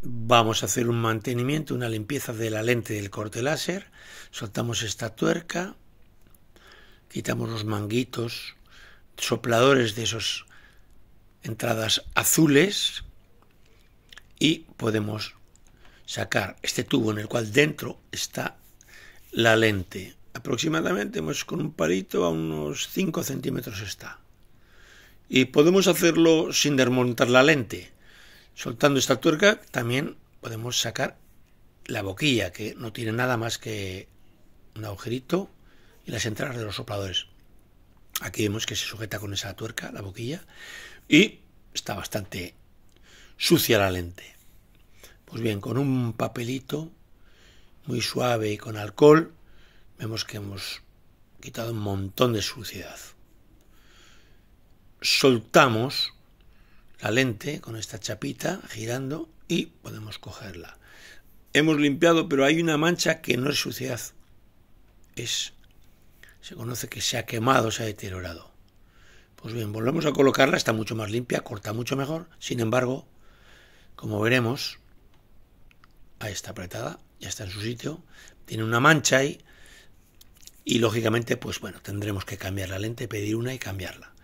Vamos a hacer un mantenimiento, una limpieza de la lente del corte láser. Soltamos esta tuerca, quitamos los manguitos, sopladores de esas entradas azules y podemos sacar este tubo en el cual dentro está la lente. Aproximadamente pues, con un palito a unos 5 centímetros está. Y podemos hacerlo sin desmontar la lente. Soltando esta tuerca también podemos sacar la boquilla, que no tiene nada más que un agujerito y las entradas de los sopladores. Aquí vemos que se sujeta con esa tuerca, la boquilla, y está bastante sucia la lente. Pues bien, con un papelito muy suave y con alcohol, vemos que hemos quitado un montón de suciedad. Soltamos la lente con esta chapita girando y podemos cogerla. Hemos limpiado, pero hay una mancha que no es suciedad. Es, se conoce que se ha quemado, se ha deteriorado. Pues bien, volvemos a colocarla, está mucho más limpia, corta mucho mejor. Sin embargo, como veremos, ahí está apretada, ya está en su sitio, tiene una mancha ahí y lógicamente, pues bueno, tendremos que cambiar la lente, pedir una y cambiarla.